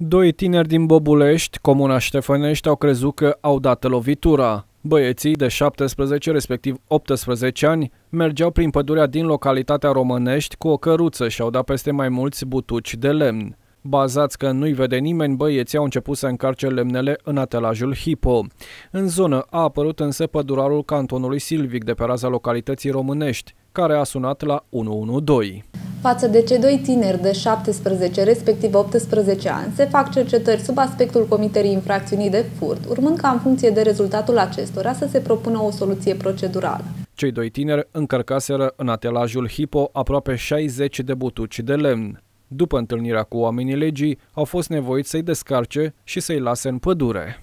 Doi tineri din Bobulești, comuna Ștefănești, au crezut că au dat lovitura. Băieții de 17, respectiv 18 ani, mergeau prin pădurea din localitatea românești cu o căruță și au dat peste mai mulți butuci de lemn. Bazați că nu-i vede nimeni, băieții au început să încarce lemnele în atelajul Hipo. În zonă a apărut însă pădurarul cantonului Silvic de pe raza localității românești, care a sunat la 112. Față de cei doi tineri de 17, respectiv 18 ani, se fac cercetări sub aspectul comiterii infracțiunii de furt, urmând ca în funcție de rezultatul acestora să se propună o soluție procedurală. Cei doi tineri încărcaseră în atelajul Hipo aproape 60 de butuci de lemn. După întâlnirea cu oamenii legii, au fost nevoiți să-i descarce și să-i lase în pădure.